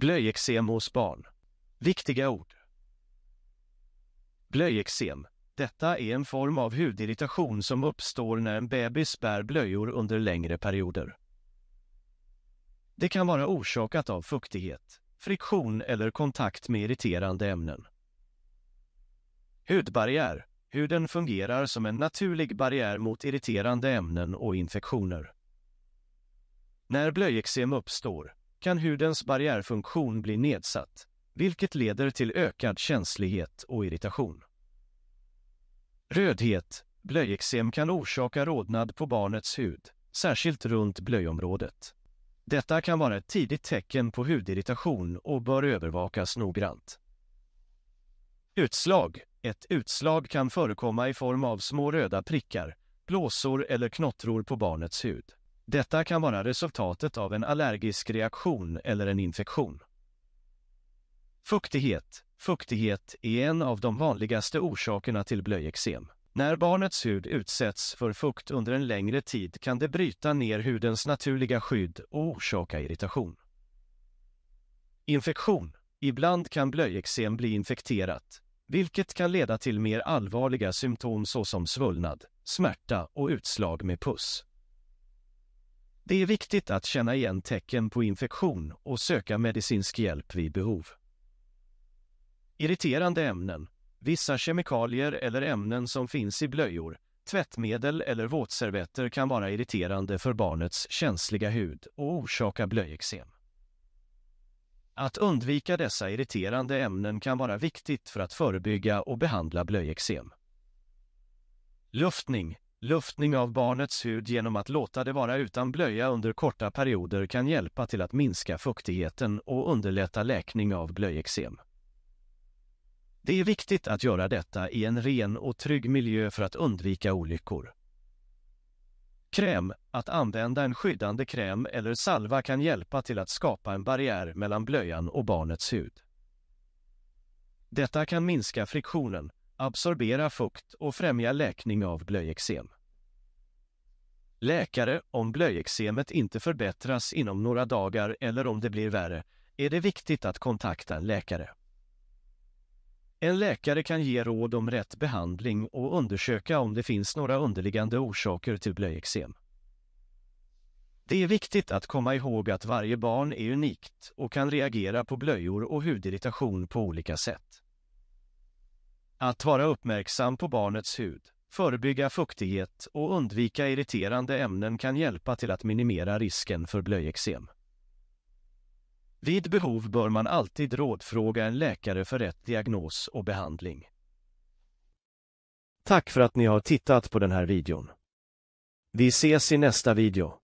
Blöjeksem hos barn. Viktiga ord. Blöjeksem. Detta är en form av hudirritation som uppstår när en bebis bär blöjor under längre perioder. Det kan vara orsakat av fuktighet, friktion eller kontakt med irriterande ämnen. Hudbarriär. Huden fungerar som en naturlig barriär mot irriterande ämnen och infektioner. När blöjeksem uppstår kan hudens barriärfunktion bli nedsatt, vilket leder till ökad känslighet och irritation. Rödhet, blöjeksem kan orsaka rodnad på barnets hud, särskilt runt blöjområdet. Detta kan vara ett tidigt tecken på hudirritation och bör övervakas noggrant. Utslag Ett utslag kan förekomma i form av små röda prickar, blåsor eller knottror på barnets hud. Detta kan vara resultatet av en allergisk reaktion eller en infektion. Fuktighet Fuktighet är en av de vanligaste orsakerna till blöjeksem. När barnets hud utsätts för fukt under en längre tid kan det bryta ner hudens naturliga skydd och orsaka irritation. Infektion Ibland kan blöjeksem bli infekterat, vilket kan leda till mer allvarliga symptom såsom svullnad, smärta och utslag med puss. Det är viktigt att känna igen tecken på infektion och söka medicinsk hjälp vid behov. Irriterande ämnen. Vissa kemikalier eller ämnen som finns i blöjor, tvättmedel eller våtservetter kan vara irriterande för barnets känsliga hud och orsaka blöjeksem. Att undvika dessa irriterande ämnen kan vara viktigt för att förebygga och behandla blöjeksem. Luftning Luftning av barnets hud genom att låta det vara utan blöja under korta perioder kan hjälpa till att minska fuktigheten och underlätta läkning av blöjeksem. Det är viktigt att göra detta i en ren och trygg miljö för att undvika olyckor. Kräm. Att använda en skyddande kräm eller salva kan hjälpa till att skapa en barriär mellan blöjan och barnets hud. Detta kan minska friktionen, absorbera fukt och främja läkning av blöjeksem. Läkare, om blöjeksemet inte förbättras inom några dagar eller om det blir värre, är det viktigt att kontakta en läkare. En läkare kan ge råd om rätt behandling och undersöka om det finns några underliggande orsaker till blöjeksem. Det är viktigt att komma ihåg att varje barn är unikt och kan reagera på blöjor och hudirritation på olika sätt. Att vara uppmärksam på barnets hud, förebygga fuktighet och undvika irriterande ämnen kan hjälpa till att minimera risken för blöjeksem. Vid behov bör man alltid rådfråga en läkare för rätt diagnos och behandling. Tack för att ni har tittat på den här videon. Vi ses i nästa video.